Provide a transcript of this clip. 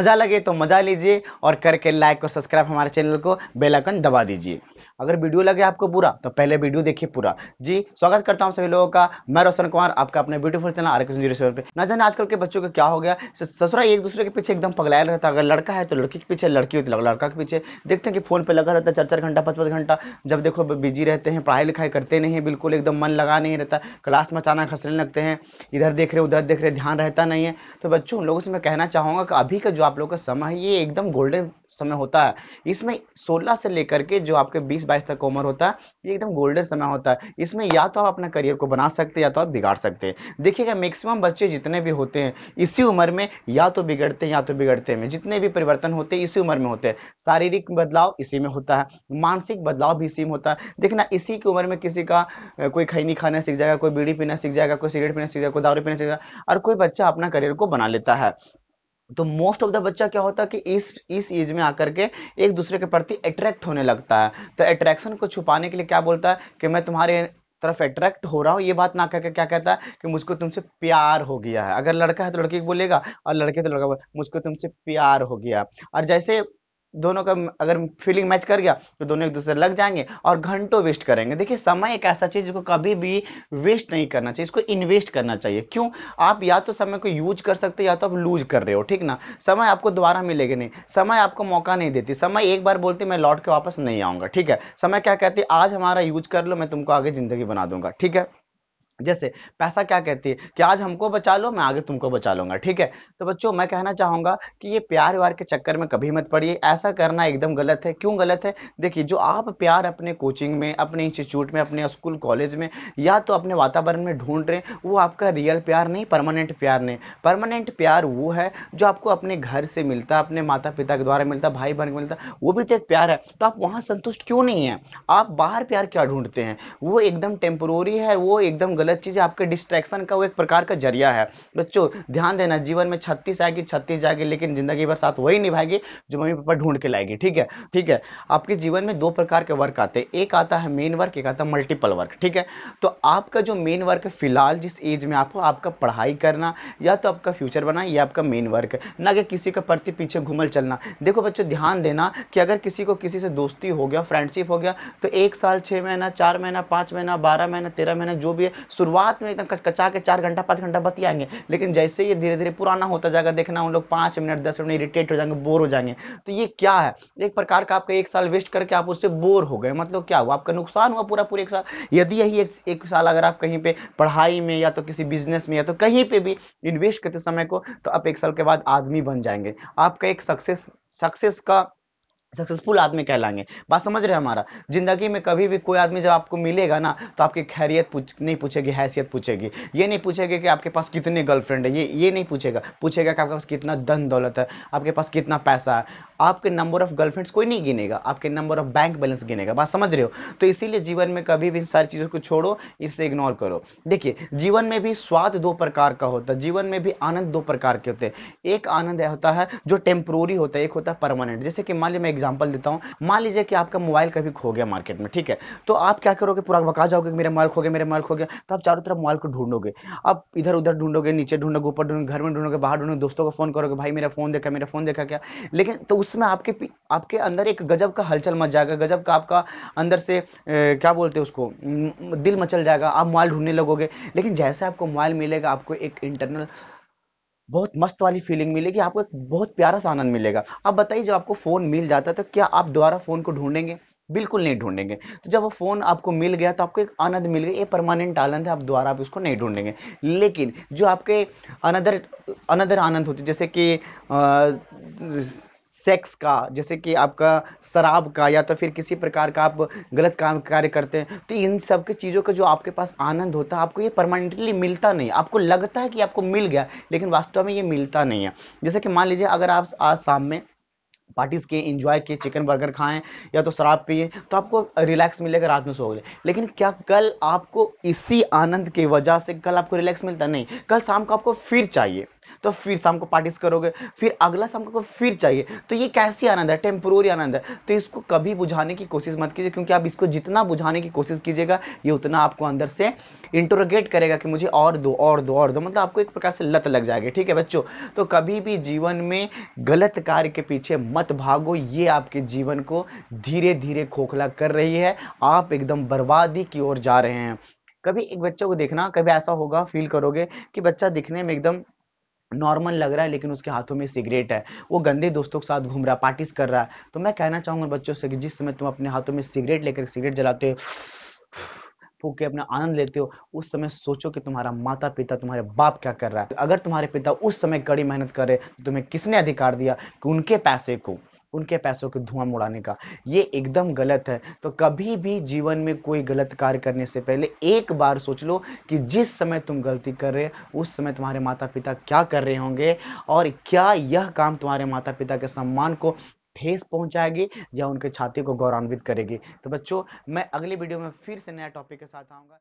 मजा लगे तो मजा लीजिए और करके लाइक और सब्सक्राइब हमारे चैनल को बेलाइकन दबा दीजिए अगर वीडियो लगे आपको पूरा तो पहले वीडियो देखिए पूरा जी स्वागत करता हूँ सभी लोगों का मैं रोशन कुमार आपका अपने beautiful channel R zero seven पे ना जाने आजकल के बच्चों का क्या हो गया ससुरा एक दूसरे के पीछे एकदम पगलाया रहता है अगर लड़का है तो लड़की के पीछे लड़की होती तो है लड़का के पीछे देखते हैं कि फोन पर लगा रहता है चार चार घंटा पाँच पाँच घंटा जब देखो बिजी रहते हैं पढ़ाई लिखाई करते नहीं है बिल्कुल एकदम मन लगा नहीं रहता क्लास में अचानक खसने लगते हैं इधर देख रहे उधर देख रहे ध्यान रहता नहीं है तो बच्चों उन लोगों से मैं कहना चाहूँगा कि अभी का जो आप लोग का समय है ये एकदम गोल्डन समय होता है इसमें 16 से लेकर के जो आपके 20-22 तक उम्र होता है ये एकदम गोल्डन समय होता है इसमें या तो आप अपना करियर को बना सकते हैं या तो आप बिगाड़ सकते हैं देखिएगा मैक्सिमम बच्चे जितने भी होते हैं इसी उम्र में या तो बिगड़ते हैं या तो बिगड़ते हैं जितने भी परिवर्तन होते हैं इसी उम्र में होते हैं शारीरिक बदलाव इसी में होता है मानसिक बदलाव भी इसी में होता है देखना इसी की उम्र में किसी का कोई खैनी खाना सीख जाएगा कोई बीड़ी पीना सीख जाएगा कोई सिगरेट पीना सीख जाएगा कोई दारू पीना सीख जाएगा और कोई बच्चा अपना करियर को बना लेता है तो मोस्ट ऑफ द बच्चा क्या होता है कि इस इस एज में आकर के एक दूसरे के प्रति अट्रैक्ट होने लगता है तो अट्रैक्शन को छुपाने के लिए क्या बोलता है कि मैं तुम्हारे तरफ अट्रैक्ट हो रहा हूँ ये बात ना करके क्या कहता है कि मुझको तुमसे प्यार हो गया है अगर लड़का है तो लड़की बोलेगा और लड़के तो लड़का मुझको तुमसे प्यार हो गया और जैसे दोनों का अगर फीलिंग मैच कर गया तो दोनों एक दूसरे लग जाएंगे और घंटों वेस्ट करेंगे देखिए समय एक ऐसा चीज जिसको कभी भी वेस्ट नहीं करना चाहिए इसको इन्वेस्ट करना चाहिए क्यों आप या तो समय को यूज कर सकते या तो आप लूज कर रहे हो ठीक ना समय आपको दोबारा मिलेगा नहीं समय आपको मौका नहीं देती समय एक बार बोलती मैं लौट के वापस नहीं आऊंगा ठीक है समय क्या कहती आज हमारा यूज कर लो मैं तुमको आगे जिंदगी बना दूंगा ठीक है जैसे पैसा क्या कहती है कि आज हमको बचा लो मैं आगे तुमको बचा लूंगा ठीक है तो बच्चों मैं कहना चाहूंगा कि ये प्यार व्यार के चक्कर में कभी मत पड़िए ऐसा करना एकदम गलत है क्यों गलत है देखिए जो आप प्यार अपने कोचिंग में अपने इंस्टीट्यूट में अपने स्कूल कॉलेज में या तो अपने वातावरण में ढूंढ रहे हैं वो आपका रियल प्यार नहीं परमानेंट प्यार नहीं परमानेंट प्यार वो है जो आपको अपने घर से मिलता अपने माता पिता के द्वारा मिलता भाई बहन मिलता वो भी तो एक प्यार है तो आप वहाँ संतुष्ट क्यों नहीं है आप बाहर प्यार क्या ढूंढते हैं वो एकदम टेम्पोरी है वो एकदम गलत गलत चीज़ आपके डिस्ट्रैक्शन का वो एक प्रकार का जरिया है बच्चों ध्यान देना जीवन में छत्तीस आएगी छत्तीस जाएगी लेकिन जिंदगी भर साथ वही निभाएगी जो मम्मी पापा ढूंढ के लाएगी ठीक है ठीक है आपके जीवन में दो प्रकार के वर्क आते हैं एक आता है मेन वर्क एक आता है मल्टीपल वर्क ठीक है तो आपका जो मेन वर्क फिलहाल जिस एज में आपको आपका पढ़ाई करना या तो आपका फ्यूचर बना या आपका मेन वर्क ना कि किसी के प्रति पीछे घूमल चलना देखो बच्चों ध्यान देना कि अगर किसी को किसी से दोस्ती हो गया फ्रेंडशिप हो गया तो एक साल छह महीना चार महीना पांच महीना बारह महीना तेरह महीना जो भी है शुरुआत में एकदम कचा के चार घंटा पाँच घंटा बतियाएंगे लेकिन जैसे ये धीरे धीरे पुराना होता जाएगा देखना उन लोग पाँच मिनट दस मिनट इरिटेट हो जाएंगे बोर हो जाएंगे तो ये क्या है एक प्रकार का आपका एक साल वेस्ट करके आप उससे बोर हो गए मतलब क्या हुआ आपका नुकसान हुआ पूरा पूरे एक साल यदि यही एक, एक साल अगर आप कहीं पे पढ़ाई में या तो किसी बिजनेस में या तो कहीं पे भी इन्वेस्ट करते समय को तो आप एक साल के बाद आदमी बन जाएंगे आपका एक सक्सेस सक्सेस का सक्सेसफुल आदमी कहलाएंगे बात समझ रहे हैं हमारा जिंदगी में कभी भी कोई आदमी जब आपको मिलेगा ना तो आपकी खैरियत पूछ नहीं पूछेगी हैसियत पूछेगी ये नहीं पूछेगी कि आपके पास कितने गर्लफ्रेंड है ये ये नहीं पूछेगा पूछेगा कि आपके पास कितना धन दौलत है आपके पास कितना पैसा है आपके नंबर ऑफ गर्लफ्रेंड्स कोई नहीं गिनेगा आपके नंबर ऑफ बैंक बैलेंस गिनेगा बात समझ रहे हो तो इसीलिए जीवन में कभी भी इन सारी चीज़ों को छोड़ो इसे इग्नोर करो देखिए जीवन में भी स्वाद दो प्रकार का होता है जीवन में भी आनंद दो प्रकार के होते हैं एक आनंद होता है जो टेम्प्रोरी होता है एक होता है परमानेंट जैसे कि मान लीजिए मैं एग्जाम्पल देता हूँ मान लीजिए कि आपका मोबाइल कभी खो गया मार्केट में ठीक है तो आप क्या करोगे पूरा बका जाओगे मेरे मोबाइल खो गया मेरे मोबाइल खो गया तो आप चारों तरफ मोबाइल को ढूंढोगे आप इधर उधर ढूंढोगे नीचे ढूंढोगे ऊपर ढूंढोगे घर में ढूंढोगे बाहर ढूंढोगे दोस्तों को फोन करोगे भाई मेरा फोन देखा मेरा फोन देखा क्या लेकिन तो उस उसमें आपके आपके अंदर एक गजब का हलचल मच जाएगा गजब का आपका अंदर से ए, क्या बोलते हैं उसको दिल मचल जाएगा आप मोबाइल ढूंढने लगोगे लेकिन जैसे आपको मोबाइल मिलेगा आपको एक इंटरनल बहुत मस्त वाली फीलिंग मिलेगी आपको एक बहुत प्यारा सा आनंद मिलेगा अब बताइए जब आपको फ़ोन मिल जाता है तो क्या आप दोबारा फ़ोन को ढूंढेंगे बिल्कुल नहीं ढूंढेंगे तो जब वो फ़ोन आपको मिल गया तो आपको एक आनंद मिल गया ये परमानेंट आनंद है आप दोबारा आप उसको नहीं ढूंढेंगे लेकिन जो आपके अनदर अनदर आनंद होते जैसे कि सेक्स का जैसे कि आपका शराब का या तो फिर किसी प्रकार का आप गलत काम कार्य करते हैं तो इन सब के चीज़ों का जो आपके पास आनंद होता है आपको ये परमानेंटली मिलता नहीं आपको लगता है कि आपको मिल गया लेकिन वास्तव में ये मिलता नहीं है जैसे कि मान लीजिए अगर आप आज शाम में पार्टीज किए इंजॉय किए चिकन बर्गर खाएं या तो शराब पिए तो आपको रिलैक्स मिलेगा रात में सो गए लेकिन क्या कल आपको इसी आनंद की वजह से कल आपको रिलैक्स मिलता नहीं कल शाम को आपको फिर चाहिए तो फिर शाम को पार्टीज करोगे फिर अगला शाम को फिर चाहिए तो ये कैसी आनंद है टेम्पोरी आनंद है तो इसको कभी बुझाने की कोशिश मत कीजिए क्योंकि आप इसको जितना बुझाने की कोशिश कीजिएगा ये उतना आपको अंदर से इंटरोगेट करेगा कि मुझे और दो और दो और दो मतलब आपको एक प्रकार से लत लग जाएगी ठीक है बच्चों तो कभी भी जीवन में गलत कार्य के पीछे मत भागो ये आपके जीवन को धीरे धीरे खोखला कर रही है आप एकदम बर्बादी की ओर जा रहे हैं कभी एक बच्चों को देखना कभी ऐसा होगा फील करोगे कि बच्चा दिखने में एकदम नॉर्मल लग रहा है लेकिन उसके हाथों में सिगरेट है वो गंदे दोस्तों के साथ घूम रहा है पार्टीज कर रहा है तो मैं कहना चाहूंगा बच्चों से कि जिस समय तुम अपने हाथों में सिगरेट लेकर सिगरेट जलाते हो फूक के अपना आनंद लेते हो उस समय सोचो कि तुम्हारा माता पिता तुम्हारे बाप क्या कर रहा है अगर तुम्हारे पिता उस समय कड़ी मेहनत करे तो तुम्हें किसने अधिकार दिया कि उनके पैसे को उनके पैसों के धुआं मुड़ाने का ये एकदम गलत है तो कभी भी जीवन में कोई गलत कार्य करने से पहले एक बार सोच लो कि जिस समय तुम गलती कर रहे हो उस समय तुम्हारे माता पिता क्या कर रहे होंगे और क्या यह काम तुम्हारे माता पिता के सम्मान को ठेस पहुंचाएगी या उनके छाती को गौरवान्वित करेगी तो बच्चों मैं अगले वीडियो में फिर से नया टॉपिक के साथ आऊँगा